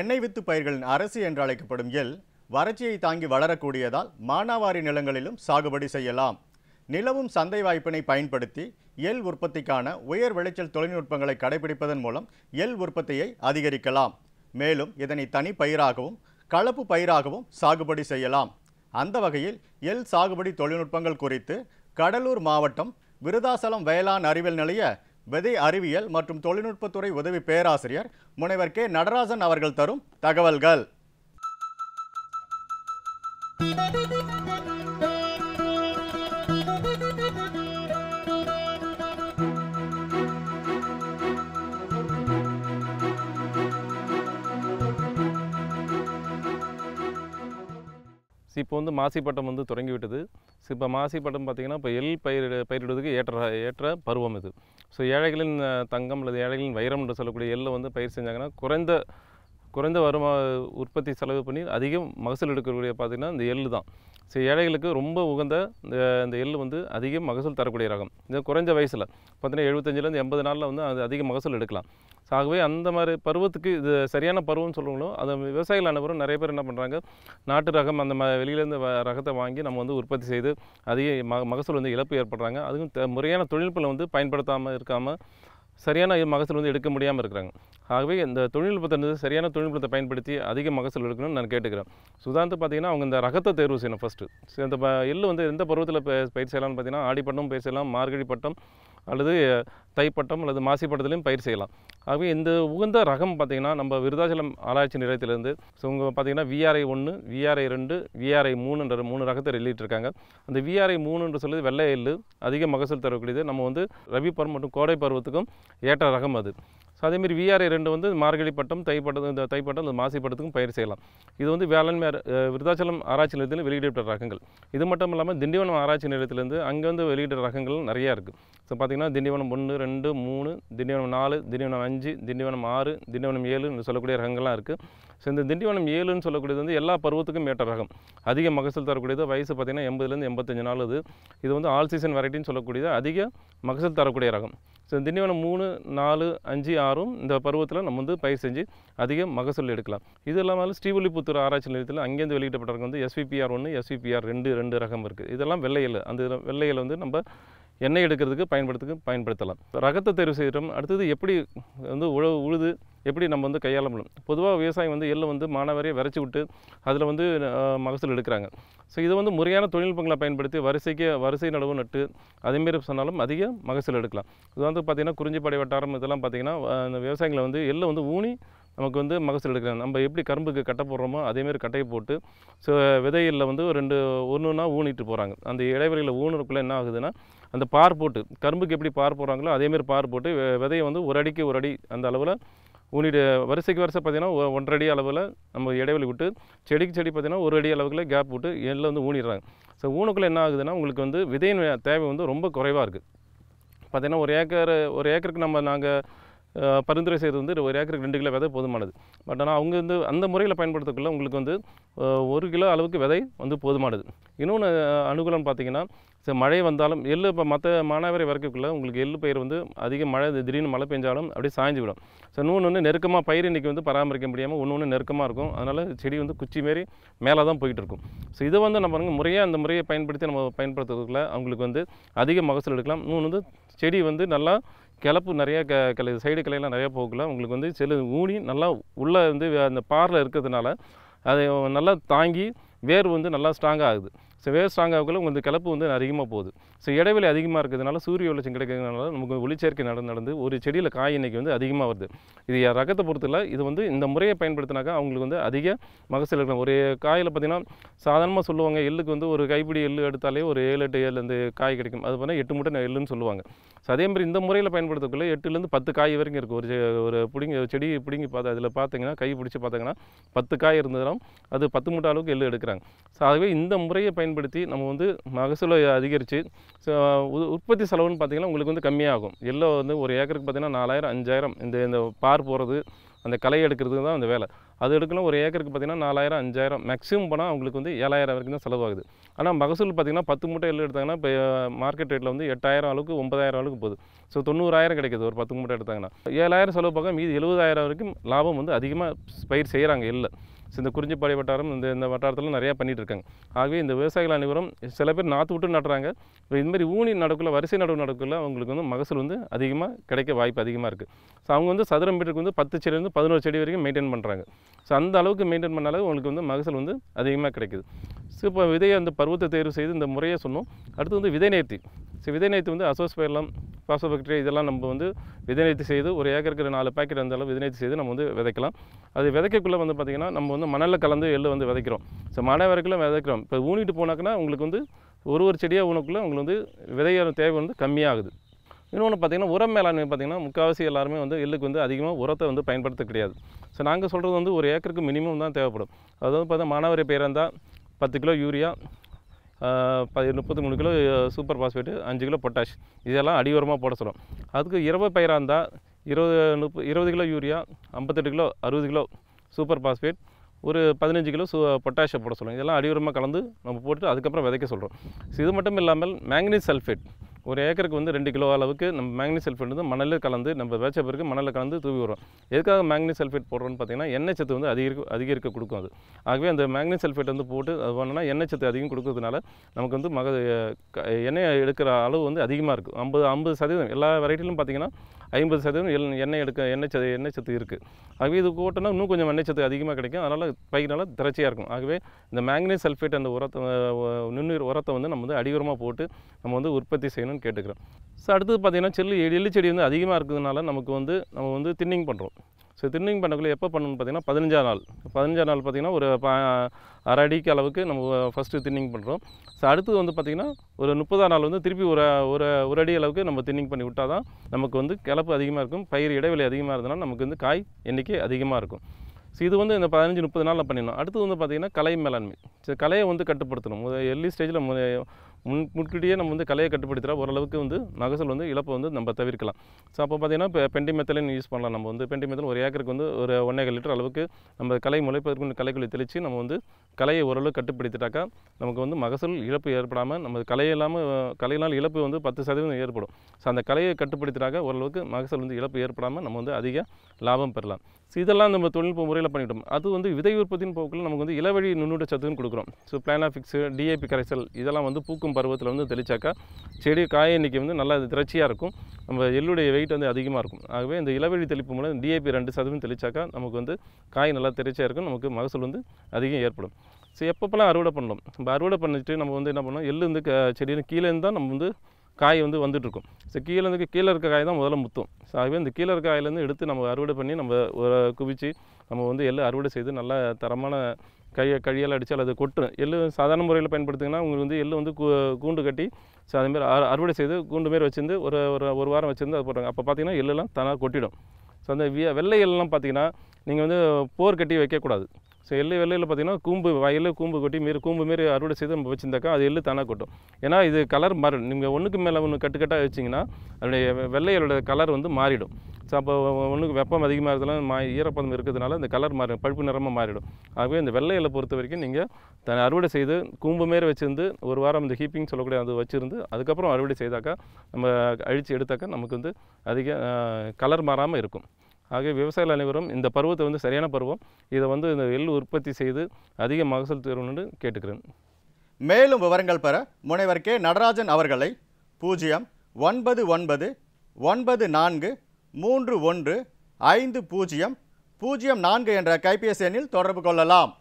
எண்ணெய் வித்து பயிர்களின் அரசு என்று அழைக்கப்படும் எல் வறட்சியை தாங்கி வளரக்கூடியதால் மானாவாரி நிலங்களிலும் சாகுபடி செய்யலாம் நிலவும் சந்தை வாய்ப்பினை பயன்படுத்தி எல் உற்பத்திக்கான உயர் விளைச்சல் தொழில்நுட்பங்களை கடைபிடிப்பதன் மூலம் எல் உற்பத்தியை அதிகரிக்கலாம் மேலும் இதனை தனி பயிராகவும் கலப்பு பயிராகவும் சாகுபடி செய்யலாம் அந்த வகையில் எல் சாகுபடி தொழில்நுட்பங்கள் குறித்து கடலூர் மாவட்டம் விருதாசலம் வேளாண் அறிவியல் நிலைய விதை அறிவியல் மற்றும் தொழில்நுட்பத்துறை உதவி பேராசிரியர் முனைவர் கே நடராஜன் அவர்கள் தரும் தகவல்கள் ஸோ இப்போ வந்து மாசி பட்டம் வந்து தொடங்கிவிட்டது ஸோ இப்போ மாசி பட்டம் பார்த்திங்கன்னா இப்போ எல் பயிரிட பயிரிடுவதற்கு ஏற்ற ஏற்ற பருவம் இது ஸோ ஏழைகளின் தங்கம் அல்லது ஏழைகளின் வைரம் என்று சொல்லக்கூடிய எல்லை வந்து பயிர் செஞ்சாங்கன்னா குறைந்த குறைந்த வருமா உற்பத்தி செலவு பண்ணி அதிகம் மகசூல் எடுக்கக்கூடிய பார்த்திங்கன்னா இந்த எள்ளு தான் ஸோ ஏழைகளுக்கு ரொம்ப உகந்த இந்த இந்த எள் வந்து அதிக மகசூல் தரக்கூடிய ரகம் இந்த குறைஞ்ச வயசில் பார்த்தீங்கன்னா எழுபத்தஞ்சிலேருந்து எண்பது நாளில் வந்து அது அதிக மகசூல் எடுக்கலாம் ஸோ ஆகவே அந்த மாதிரி பருவத்துக்கு இது சரியான பருவம்னு சொல்லுவாங்களோ அதை விவசாயிகள் அனைவரும் நிறைய பேர் என்ன பண்ணுறாங்க நாட்டு ரகம் அந்த மாதிரி வெளியிலேருந்து ரகத்தை வாங்கி நம்ம வந்து உற்பத்தி செய்து அதிக மகசூல் வந்து இழப்பு ஏற்படுறாங்க அதுவும் முறையான தொழில்நுட்பில் வந்து பயன்படுத்தாமல் இருக்காமல் சரியான மகசூல் வந்து எடுக்க முடியாமல் இருக்கிறாங்க ஆகவே இந்த தொழில்நுட்பத்தை வந்து சரியான தொழில்நுட்பத்தை பயன்படுத்தி அதிக மகசூல் எடுக்கணும்னு நான் கேட்டுக்கிறேன் சுதாந்த் பார்த்திங்கன்னா அவங்க இந்த ரகத்தை தேர்வு செய்யணும் ஃபஸ்ட்டு இந்த எள்ளு வந்து எந்த பருவத்தில் பயிர் செய்யலாம்னு பார்த்தீங்கன்னா ஆடிப்பட்டம் பயிர் செய்யலாம் மார்கழி பட்டம் அல்லது தைப்பட்டம் அல்லது மாசிப்பட்டத்திலையும் பயிர் செய்யலாம் ஆகவே இந்த உகந்த ரகம் பார்த்திங்கன்னா நம்ம விருதாச்சலம் ஆராய்ச்சி நிலையத்திலேருந்து ஸோ இவங்க பார்த்திங்கன்னா விஆர்ஐ ஒன்று விஆர்ஐ ரெண்டு விஆர்ஐ மூணுன்ற மூணு ரகத்தை வெளியிட்டிருக்காங்க அந்த விஆர்ஐ மூணுன்ற சொல்லுது வெள்ளை எள்ளு அதிக மகசூல் தரக்கூடியது நம்ம வந்து ரவி பருவம் மற்றும் கோடை பருவத்துக்கும் ஏற்ற ரகம் அது ஸோ அதேமாரி விஆர்ஐ ரெண்டு வந்து மார்கழி பட்டம் தைப்பட்டம் இந்த தைப்பட்டம் இந்த மாசி பட்டத்துக்கும் பயிர் செய்யலாம் இது வந்து வேளாண்மை விருதாச்சலம் ஆராய்ச்சி நிலையத்தில் வெளியிடப்பட்ட ரகங்கள் இது மட்டும் இல்லாமல் திண்டிவனம் ஆராய்ச்சி நிலையத்திலேருந்து அங்கே வந்து வெளியிடுற ரகங்கள் நிறையா இருக்குது ஸோ பார்த்திங்கன்னா திண்டிவனம் ஒன்று ரெண்டு மூணு திண்டிவனம் நாலு திண்டிவனம் அஞ்சு திண்டிவனம் ஆறு திண்டிவனம் ஏழுன்னு சொல்லக்கூடிய ரகங்கள்லாம் இருக்குது ஸோ இந்த திண்டிவனம் ஏழுன்னு சொல்லக்கூடியது வந்து எல்லா பருவத்துக்கும் ஏற்ற ரகம் அதிக மகசூல் தரக்கூடியது வயசு பார்த்திங்கன்னா எண்பதுலேருந்து எண்பத்தஞ்சு நாள் இது இது வந்து ஆல் சீசன் வெரைட்டின்னு சொல்லக்கூடியது அதிக மகசூல் தரக்கூடிய ரகம் ஸோ திண்டிவனம் மூணு நாலு அஞ்சு ஆறும் இந்த பருவத்தில் நம்ம வந்து பயிர் செஞ்சு அதிக மகசூல் எடுக்கலாம் இது இல்லாமல் ஸ்ரீவல்லிபுத்தூர் ஆராய்ச்சி நிலையத்தில் அங்கேருந்து வெளியிட்ட வந்து எஸ்விபிஆர் ஒன்று எஸ்விபிஆர் ரெண்டு ரெண்டு ரகம் இருக்குது இதெல்லாம் வெள்ளையில் அந்த வெள்ளையில் வந்து நம்ம எண்ணெய் எடுக்கிறதுக்கு பயன்படுத்துக்கு பயன்படுத்தலாம் ரகத்தை தேர்வு செய்கிறோம் அடுத்தது எப்படி வந்து உழவு உழுது எப்படி நம்ம வந்து கையாள முடியும் பொதுவாக விவசாயம் வந்து எள்ளை வந்து மாணவரையை விரைச்சி விட்டு அதில் வந்து மகசூல் எடுக்கிறாங்க ஸோ இதை வந்து முறையான தொழில்நுட்பங்களை பயன்படுத்தி வரிசைக்கு வரிசை நடவு நட்டு அதேமாரி சொன்னாலும் அதிக மகசூல் எடுக்கலாம் இது வந்து பார்த்திங்கன்னா குறிஞ்சிப்படை வட்டாரம் இதெல்லாம் பார்த்திங்கன்னா அந்த விவசாயிகளை வந்து எள்ளை வந்து ஊனி நமக்கு வந்து மகசூல் எடுக்கிறாங்க நம்ம எப்படி கரும்புக்கு கட்டை போடுறோமோ அதேமாரி கட்டையை போட்டு ஸோ விதைகளில் வந்து ரெண்டு ஒன்று ஒன்றா ஊனிட்டு போகிறாங்க அந்த இடைவெளியில் ஊனுறக்குள்ளே என்ன ஆகுதுன்னா அந்த பார் போட்டு கரும்புக்கு எப்படி பார் போடுறாங்களோ அதேமாரி பார் போட்டு விதையை வந்து ஒரு அடிக்கு ஒரு அடி அந்த அளவில் உள்ளிட்டு வரிசைக்கு வரிசை பார்த்திங்கன்னா ஒன்றரை அடி அளவில் நம்ம இடைவெளி விட்டு செடிக்கு செடி பார்த்திங்கன்னா ஒரு அடி அளவுக்குள்ள கேப் விட்டு எல்லாம் வந்து ஊனிடுறாங்க ஸோ ஊனுக்குள்ளே என்ன ஆகுதுன்னா உங்களுக்கு வந்து விதையின் தேவை வந்து ரொம்ப குறைவாக இருக்குது பார்த்திங்கன்னா ஒரு ஏக்கர் ஒரு ஏக்கருக்கு நம்ம நாங்கள் பரிந்துரை செய்வது வந்து ஒரு ஏக்கருக்கு ரெண்டு கிலோ விதை போதுமானது பட் ஆனால் அவங்க வந்து அந்த முறையில் பயன்படுத்தக்குள்ள உங்களுக்கு வந்து ஒரு கிலோ அளவுக்கு விதை வந்து போதுமானது இன்னொன்று அனுகூலம் பார்த்திங்கன்னா சார் மழை வந்தாலும் எள்ளு இப்போ மற்ற மானாவரை வரைக்குள்ளே உங்களுக்கு எள்ளு பயிர் வந்து அதிக மழை திடீர்னு மழை பெஞ்சாலும் அப்படியே சாய்ஞ்சு விடும் ஸோ இன்னொன்று வந்து நெருக்கமாக பயிர் இன்றைக்கி வந்து பராமரிக்க முடியாமல் ஒன்று ஒன்று நெருக்கமாக இருக்கும் அதனால் செடி வந்து குச்சி மாரி மேலே தான் போயிட்டு இருக்கும் ஸோ இதை வந்து நம்ம பாருங்கள் முறையாக அந்த முறையை பயன்படுத்தி நம்ம பயன்படுத்துறதுக்குள்ள அவங்களுக்கு வந்து அதிக மகசூல் எடுக்கலாம் இன்னொன்று வந்து செடி வந்து நல்லா கிளப்பு நிறைய க கிளை சைடு கிளையெல்லாம் நிறையா போகல உங்களுக்கு வந்து செல்லு ஊனி நல்லா உள்ளே வந்து அந்த பாரில் இருக்கிறதுனால அதை நல்லா தாங்கி வேர் வந்து நல்லா ஸ்ட்ராங்காக ஆகுது ஸோ வேவ் ஸ்ட்ராங் ஆகக்குள்ள உங்களுக்கு கிளப்பு வந்து அதிகமாக போகுது ஸோ இடைவெளி அதிகமாக இருக்கிறதுனால சூரிய வெளிச்சம் கிடைக்கிறதுனால நமக்கு ஒளிச்சேர்க்கை நடந்து நடந்து ஒரு செடியில் காய் இன்னைக்கு வந்து அதிகமாக வருது இது ரகத்தை பொறுத்தல இது வந்து இந்த முறையை பயன்படுத்தினாக்கா அவங்களுக்கு வந்து அதிக மகசூல் இருக்கலாம் ஒரு காயில் பார்த்திங்கன்னா சாதாரணமாக சொல்லுவாங்க எள்ளுக்கு வந்து ஒரு கைப்பிடி எள்ளு எடுத்தாலே ஒரு ஏழு எட்டு ஏழு அந்த காய் கிடைக்கும் அது பண்ணால் எட்டு மூட்டை எள்ளுன்னு சொல்லுவாங்க ஸோ அதே மாதிரி இந்த முறையில் பயன்படுத்தக்குள்ளே எட்டுலேருந்து பத்து காய் வரைக்கும் இருக்குது ஒரு ஒரு பிடிங்கி செடி பிடிங்கி பார்த்தா அதில் பார்த்தீங்கன்னா கை பிடிச்சி பார்த்தீங்கன்னா பத்து காய் இருந்ததுனா அது பத்து மூட்டை அளவுக்கு எள்ளு எடுக்கிறாங்க ஸோ ஆகவே இந்த முறையை பயன் பயன்படுத்தி நம்ம வந்து மகசூலை அதிகரித்து உற்பத்தி செலவுன்னு பார்த்திங்கன்னா உங்களுக்கு வந்து கம்மியாகும் எல்லோ வந்து ஒரு ஏக்கருக்கு பார்த்திங்கன்னா நாலாயிரம் அஞ்சாயிரம் இந்த இந்த பார் போகிறது அந்த களை எடுக்கிறதுக்கு தான் அந்த வேலை அது எடுக்கணும் ஒரு ஏக்கருக்கு பார்த்திங்கன்னா நாலாயிரம் அஞ்சாயிரம் மேக்ஸிமம் போனால் அவங்களுக்கு வந்து ஏழாயிரம் வரைக்கும் தான் செலவாகுது ஆனால் மகசூல் பார்த்திங்கன்னா பத்து மூட்டை எல்லாம் எடுத்தாங்கன்னா இப்போ மார்க்கெட் ரேட்டில் வந்து எட்டாயிரம் அளவுக்கு ஒன்பதாயிரம் அளவுக்கு போகுது ஸோ தொண்ணூறாயிரம் கிடைக்கிது ஒரு பத்து மூட்டை எடுத்தாங்கன்னா ஏழாயிரம் செலவு பார்க்க மீது எழுபதாயிரம் வரைக்கும் லாபம் வந்து அதிகமாக பயிர் செய்கிறாங்க இல்லை இந்த குறிஞ்சிப்பாடி வட்டாரம் இந்த இந்த வட்டாரத்தில் நிறையா பண்ணிகிட்டு இருக்காங்க ஆகவே இந்த விவசாயிகள் அனைவரும் சில பேர் நாற்று விட்டு நடுறாங்க இதுமாதிரி ஊனி நடக்குள்ள வரிசை நடவு நடக்குள்ள அவங்களுக்கு வந்து மகசூல் வந்து அதிகமாக கிடைக்க வாய்ப்பு அதிகமாக இருக்குது ஸோ அவங்க வந்து சதுரம் மீட்டருக்கு வந்து பத்து செடியிலேருந்து பதினோரு செடி வரைக்கும் மெயின்டைன் பண்ணுறாங்க ஸோ அந்த அளவுக்கு மெயின்டைன் பண்ணாலும் அவங்களுக்கு வந்து மகசூல் வந்து அதிகமாக கிடைக்குது ஸோ இப்போ விதையை அந்த பருவத்தை தேர்வு செய்து இந்த முறையை சொன்னோம் அடுத்து வந்து விதை நேர்த்தி ஸோ விதை நேர்த்தி வந்து அசோஸ்பைரலம் பாசோபக்டீரியா இதெல்லாம் நம்ம வந்து விதை நேர்த்தி செய்து ஒரு ஏக்கருக்கு நாலு பேக்கெட் இருந்தாலும் விதை நேர்த்தி செய்து நம்ம வந்து விதைக்கலாம் அது விதைக்கக்குள்ளே வந்து பார்த்திங்கன்னா நம்ம வந்து மணலில் கலந்து எள்ளு வந்து விதைக்கிறோம் ஸோ மழை வரைக்கும் விதைக்கிறோம் இப்போ ஊனிட்டு போனாக்கன்னா உங்களுக்கு வந்து ஒரு ஒரு செடியாக ஊனக்குள்ளே உங்களுக்கு வந்து விதையோட தேவை வந்து கம்மியாகுது இன்னொன்று பார்த்திங்கன்னா உரம் மேலாண்மை பார்த்திங்கன்னா முக்கால்வாசி எல்லாருமே வந்து எள்ளுக்கு வந்து அதிகமாக உரத்தை வந்து பயன்படுத்த கிடையாது ஸோ நாங்கள் சொல்கிறது வந்து ஒரு ஏக்கருக்கு மினிமம் தான் தேவைப்படும் அதாவது பார்த்தா மானாவரி பேர் இருந்தால் பத்து கிலோ யூரியா முப்பத்தி மூணு கிலோ சூப்பர் பாஸ்பேட்டு அஞ்சு கிலோ பொட்டாஷ் இதெல்லாம் அடிவரமாக போட சொல்லும் அதுக்கு இரவு பயிராக இருந்தால் இருபது முப்ப இருபது கிலோ யூரியா ஐம்பத்தெட்டு கிலோ அறுபது கிலோ சூப்பர் பாஸ்பேட் ஒரு பதினஞ்சு கிலோ சு பொட்டாஷை போட சொல்லுவோம் இதெல்லாம் அடிவரமாக கலந்து நம்ம போட்டு அதுக்கப்புறம் விதைக்க சொல்கிறோம் இது மட்டும் இல்லாமல் மேங்கனீஸ் சல்ஃபேட் ஒரு ஏக்கருக்கு வந்து ரெண்டு கிலோ அளவுக்கு நம்ம மேக்னி சல்ஃபேட் வந்து மணலில் கலந்து நம்ம வேச்ச பிறகு மணலில் கலந்து தூவி வரும் எதுக்காக மேக்னி சல்ஃபேட் போடுறோன்னு பார்த்தீங்கன்னா எண்ணெய் சத்து வந்து அதிகரிக்க அதிகரிக்க கொடுக்கும் அது ஆகவே அந்த மேக்னி சல்ஃபேட் வந்து போட்டு அது பண்ணால் எண்ணெய் சத்து அதிகம் கொடுக்கறதுனால நமக்கு வந்து மக எண்ணெய் எடுக்கிற அளவு வந்து அதிகமாக இருக்குது ஐம்பது ஐம்பது சதவீதம் எல்லா வெரைட்டிலும் பார்த்திங்கன்னா ஐம்பது சதவீதம் எண்ணெய் எடுக்க எண்ணெய் சத்து எண்ணெய் சத்து இருக்குது ஆகவே இது போட்டோன்னா இன்னும் கொஞ்சம் எண்ணெய் சத்து அதிகமாக கிடைக்கும் அதனால் பயிர்னால திரச்சியாக இருக்கும் ஆகவே இந்த மேக்னேஸ் சல்ஃபேட் அந்த உரத்தை நுண்ணுயிர் உரத்தை வந்து நம்ம வந்து அடியுரமாக போட்டு நம்ம வந்து உற்பத்தி செய்யணும் என்னென்னு கேட்டுக்கிறேன் ஸோ அடுத்தது பார்த்திங்கன்னா செல்லு எள்ளி செடி வந்து அதிகமாக இருக்கிறதுனால நமக்கு வந்து நம்ம வந்து தின்னிங் பண்ணுறோம் ஸோ தின்னிங் பண்ணக்குள்ள எப்போ பண்ணணும்னு பார்த்திங்கன்னா பதினஞ்சாம் நாள் பதினஞ்சாம் நாள் பார்த்திங்கன்னா ஒரு அரை அடிக்கு அளவுக்கு நம்ம ஃபஸ்ட்டு தின்னிங் பண்ணுறோம் ஸோ அடுத்தது வந்து பார்த்திங்கன்னா ஒரு முப்பதாம் நாள் வந்து திருப்பி ஒரு ஒரு ஒரு அடி அளவுக்கு நம்ம தின்னிங் பண்ணி விட்டால் தான் நமக்கு வந்து கிளப்பு அதிகமாக இருக்கும் பயிர் இடைவெளி அதிகமாக இருந்ததுனால நமக்கு வந்து காய் எண்ணிக்கை அதிகமாக இருக்கும் ஸோ இது வந்து இந்த பதினஞ்சு முப்பது நாளில் பண்ணிடணும் அடுத்தது வந்து பார்த்திங்கன்னா கலை மேலாண்மை ஸோ கலையை வந்து கட்டுப்படுத்தணும் எல்லி ஸ்டேஜில் முன் முன்கூட்டியே நம்ம வந்து கலையை கட்டுப்படுத்தினா ஓரளவுக்கு வந்து மகசூல் வந்து இழப்பை வந்து நம்ம தவிர்க்கலாம் ஸோ அப்போ பார்த்திங்கன்னா இப்போ பெண்டிமெத்தலின் யூஸ் பண்ணலாம் நம்ம வந்து பெண்டிமெத்தல் ஒரு ஏக்கருக்கு வந்து ஒரு ஒன்றேகால் லிட்டர் அளவுக்கு நம்ம கலை முளைப்பதற்கு கலைக்குள்ளி தெளித்து நம்ம வந்து கலையை ஓரளவு கட்டுப்படுத்திட்டாக்கா நமக்கு வந்து மகசூல் இழப்பு ஏற்படாமல் நம்ம கலை இல்லாமல் கலையினால் இழப்பு வந்து பத்து சதவீதம் ஏற்படும் ஸோ அந்த கலையை கட்டுப்படுத்திட்டாக்க ஓரளவுக்கு மகசூல் வந்து இழப்பு ஏற்படாமல் நம்ம வந்து அதிக லாபம் பெறலாம் ஸோ இதெல்லாம் நம்ம தொழில்நுட்ப முறையில் பண்ணிட்டோம் அது வந்து விதை உற்பத்தியின் போக்கில் நமக்கு வந்து இளவழி நுண்ணூட்ட சத்துன்னு கொடுக்குறோம் ஸோ பிளானாஃபிக்ஸு ஃபிக்ஸு டிஏபி கரைசல் இதெல்லாம் வந்து பூக்கும் முளைக்கும் பருவத்தில் வந்து தெளிச்சாக்கா செடி காய இன்றைக்கி வந்து நல்லா திரட்சியாக இருக்கும் நம்ம எள்ளுடைய வெயிட் வந்து அதிகமாக இருக்கும் ஆகவே இந்த இளவெளி தெளிப்பு மூலம் டிஏபி ரெண்டு சதவீதம் தெளிச்சாக்கா நமக்கு வந்து காய் நல்லா திரைச்சியாக இருக்கும் நமக்கு மகசூல் வந்து அதிகம் ஏற்படும் ஸோ எப்பப்பெல்லாம் அறுவடை பண்ணலாம் நம்ம அறுவடை பண்ணிட்டு நம்ம வந்து என்ன பண்ணோம் எள்ளு வந்து செடியில் கீழேருந்து தான் நம்ம வந்து காய் வந்து வந்துட்டுருக்கும் ஸோ கீழேருந்து கீழே இருக்க காய் தான் முதல்ல முத்தும் ஸோ ஆகவே இந்த கீழே இருக்க காயிலேருந்து எடுத்து நம்ம அறுவடை பண்ணி நம்ம குவிச்சு நம்ம வந்து எள்ளு அறுவடை செய்து நல்லா தரமான கையை கழியால் அடித்து அல்லது கொட்டு எள்ளு சாதாரண முறையில் பயன்படுத்திங்கன்னா உங்களுக்கு வந்து எள்ளு வந்து கூண்டு கட்டி ஸோ அதுமாரி அறுவடை செய்து கூண்டு மாரி வச்சுருந்து ஒரு ஒரு ஒரு வாரம் வச்சுருந்து அது போடுறாங்க அப்போ பார்த்தீங்கன்னா எள்ளுலாம் தானாக கொட்டிடும் ஸோ அந்த வெள்ளை எல்லாம் பார்த்தீங்கன்னா நீங்கள் வந்து போர் கட்டி வைக்கக்கூடாது ஸோ எள்ளு வெள்ளையில் பார்த்தீங்கன்னா கூம்பு வயலில் கூம்பு கொட்டி மாரி கூம்பு மாரி அறுவடை செய்து நம்ம வச்சுருந்தாக்கா அது எள்ளு தானாக கொட்டும் ஏன்னா இது கலர் மாறிடும் நீங்கள் ஒன்றுக்கு மேலே ஒன்று கட்டுக்கட்டாக வச்சிங்கன்னா அதனுடைய வெள்ளையலோட கலர் வந்து மாறிடும் அப்போ ஒன்றுக்கு வெப்பம் அதிகமாக இருந்தாலும் மா ஈரப்பதம் இருக்கிறதுனால இந்த கலர் மாறி பழுப்பு நிறமாக மாறிடும் ஆகவே இந்த வெள்ளை இலை பொறுத்த வரைக்கும் நீங்கள் தன் அறுவடை செய்து கூம்பு மாரி வச்சுருந்து ஒரு வாரம் இந்த ஹீப்பிங் சொல்லக்கூடிய அது வச்சுருந்து அதுக்கப்புறம் அறுவடை செய்தாக்கா நம்ம அழித்து எடுத்தாக்கா நமக்கு வந்து அதிக கலர் மாறாமல் இருக்கும் ஆகவே விவசாயிகள் அனைவரும் இந்த பருவத்தை வந்து சரியான பருவம் இதை வந்து இந்த எள் உற்பத்தி செய்து அதிக மகசூல் தருவணும்னு கேட்டுக்கிறேன் மேலும் விவரங்கள் பெற முனைவர் கே நடராஜன் அவர்களை பூஜ்ஜியம் ஒன்பது ஒன்பது ஒன்பது நான்கு மூன்று ஒன்று ஐந்து பூஜ்ஜியம் பூஜ்ஜியம் நான்கு என்ற கைபேசி எண்ணில் தொடர்பு கொள்ளலாம்